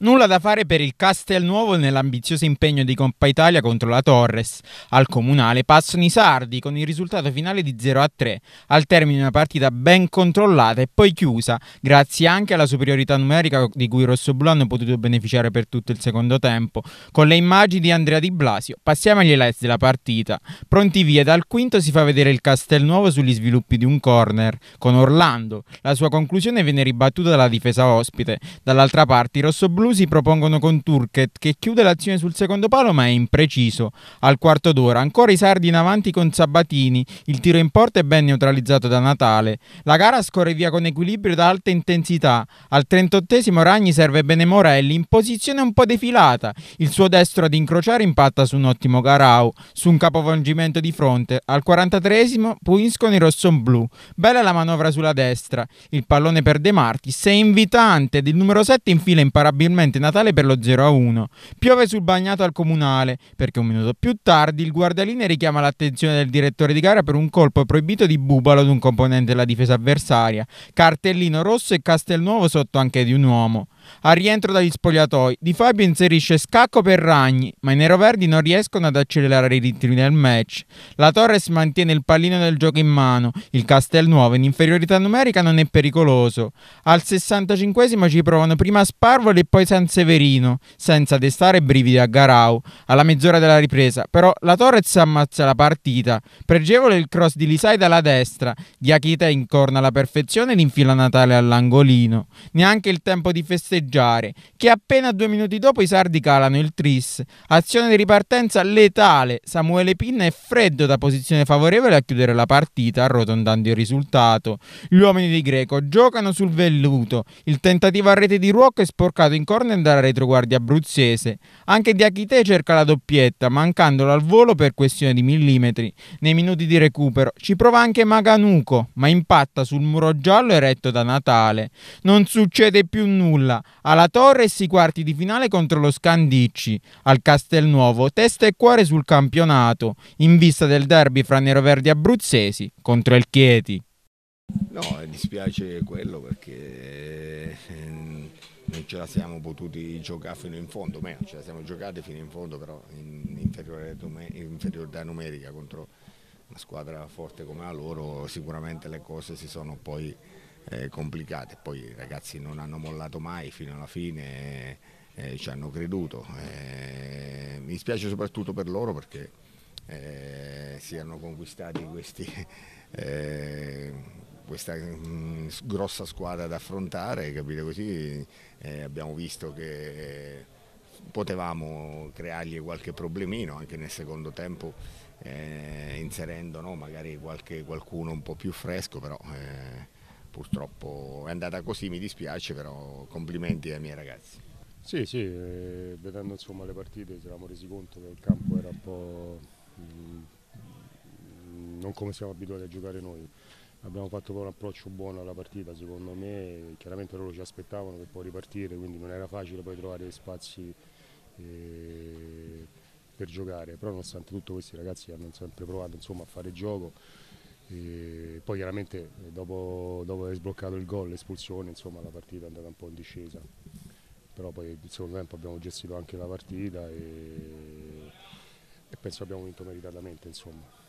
Nulla da fare per il Castelnuovo nell'ambizioso impegno di Coppa Italia contro la Torres. Al comunale passano i sardi con il risultato finale di 0 a 3, al termine di una partita ben controllata e poi chiusa, grazie anche alla superiorità numerica di cui i rossoblù hanno potuto beneficiare per tutto il secondo tempo. Con le immagini di Andrea Di Blasio, passiamo agli highlights della partita. Pronti via, dal quinto si fa vedere il Castelnuovo sugli sviluppi di un corner con Orlando. La sua conclusione viene ribattuta dalla difesa ospite. Dall'altra parte i rossoblù blues propongono con Turket che chiude l'azione sul secondo palo ma è impreciso. Al quarto d'ora ancora i sardi in avanti con Sabatini, il tiro in porta è ben neutralizzato da Natale. La gara scorre via con equilibrio da alta intensità. Al 38 Ragni serve bene Morelli in posizione un po' defilata. Il suo destro ad incrociare impatta su un ottimo Garau, su un capovolgimento di fronte. Al 43esimo i rosso Bella la manovra sulla destra. Il pallone per De Martis è invitante ed il numero 7 infila imparabilmente particolarmente natale per lo 0 a 1. Piove sul bagnato al comunale, perché un minuto più tardi il guardaline richiama l'attenzione del direttore di gara per un colpo proibito di bubalo ad un componente della difesa avversaria, cartellino rosso e Castelnuovo sotto anche di un uomo al rientro dagli spogliatoi. Di Fabio inserisce scacco per Ragni, ma i neroverdi non riescono ad accelerare i ritmi del match. La Torres mantiene il pallino del gioco in mano, il Castelnuovo in inferiorità numerica non è pericoloso. Al 65 ci provano prima Sparvoli e poi San Severino, senza destare brividi a Garau. Alla mezz'ora della ripresa, però la Torres ammazza la partita. Pregevole il cross di Lisai dalla destra, Diachita incorna alla perfezione e l'infila Natale all'angolino. Neanche il tempo di festeggiare festeggiare, che appena due minuti dopo i sardi calano il tris. Azione di ripartenza letale, Samuele Pinna è freddo da posizione favorevole a chiudere la partita, arrotondando il risultato. Gli uomini di Greco giocano sul velluto, il tentativo a rete di Ruocco è sporcato in corner dalla retroguardia abruzzese. Anche Diachite cerca la doppietta, mancandola al volo per questione di millimetri. Nei minuti di recupero ci prova anche Maganuco, ma impatta sul muro giallo eretto da Natale. Non succede più nulla alla Torres i quarti di finale contro lo Scandicci, al Castelnuovo testa e cuore sul campionato, in vista del derby fra neroverdi abruzzesi contro il Chieti. No, eh, dispiace quello perché eh, non ce la siamo potuti giocare fino in fondo, ma ce la siamo giocate fino in fondo però in inferiorità numerica contro una squadra forte come la loro sicuramente le cose si sono poi eh, complicate. Poi i ragazzi non hanno mollato mai fino alla fine, eh, eh ci hanno creduto. Eh, mi spiace soprattutto per loro perché eh, si erano conquistati questi, eh, questa mh, mm, grossa squadra da affrontare, capite così? abbiamo visto che potevamo creargli qualche problemino anche nel secondo tempo. inserendo no, magari qualche, qualcuno un po' più fresco, però purtroppo è andata così, mi dispiace, però complimenti ai miei ragazzi. Sì, sì, eh, vedendo insomma, le partite ci eravamo resi conto che il campo era un po' mm, non come siamo abituati a giocare noi. Abbiamo fatto poi un approccio buono alla partita, secondo me, chiaramente loro ci aspettavano per poi ripartire, quindi non era facile poi trovare spazi eh, per giocare, però nonostante tutto questi ragazzi hanno sempre provato insomma, a fare gioco e poi chiaramente eh, dopo, dopo, aver sbloccato il gol, l'espulsione, insomma la partita è andata un po' in discesa. Però poi nel secondo tempo abbiamo gestito anche la partita e, e penso abbiamo vinto meritatamente. Insomma.